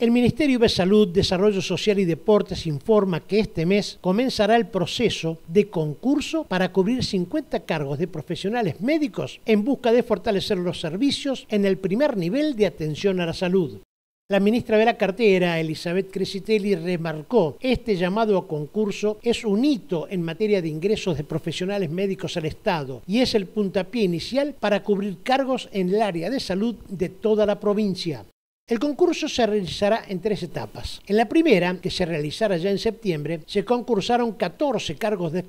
El Ministerio de Salud, Desarrollo Social y Deportes informa que este mes comenzará el proceso de concurso para cubrir 50 cargos de profesionales médicos en busca de fortalecer los servicios en el primer nivel de atención a la salud. La ministra de la cartera, Elizabeth Cresitelli, remarcó, este llamado a concurso es un hito en materia de ingresos de profesionales médicos al Estado y es el puntapié inicial para cubrir cargos en el área de salud de toda la provincia. El concurso se realizará en tres etapas. En la primera, que se realizará ya en septiembre, se concursaron 14 cargos de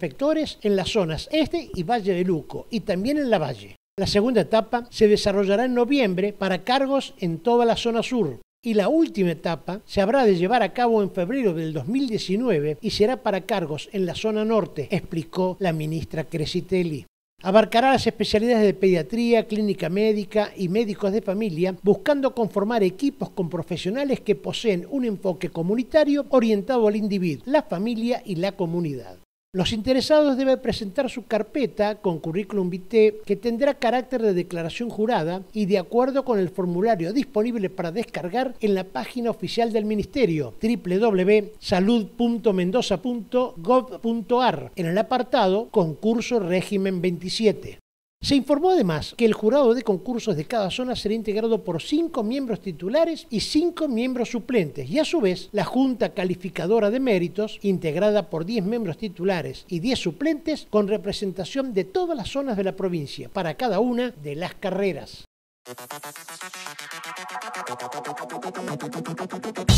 en las zonas este y Valle de Luco y también en la Valle. La segunda etapa se desarrollará en noviembre para cargos en toda la zona sur. Y la última etapa se habrá de llevar a cabo en febrero del 2019 y será para cargos en la zona norte, explicó la ministra Cresitelli. Abarcará las especialidades de pediatría, clínica médica y médicos de familia, buscando conformar equipos con profesionales que poseen un enfoque comunitario orientado al individuo, la familia y la comunidad. Los interesados deben presentar su carpeta con currículum vitae que tendrá carácter de declaración jurada y de acuerdo con el formulario disponible para descargar en la página oficial del Ministerio www.salud.mendoza.gov.ar en el apartado Concurso Régimen 27. Se informó además que el jurado de concursos de cada zona será integrado por cinco miembros titulares y cinco miembros suplentes y a su vez la Junta Calificadora de Méritos, integrada por 10 miembros titulares y 10 suplentes, con representación de todas las zonas de la provincia para cada una de las carreras.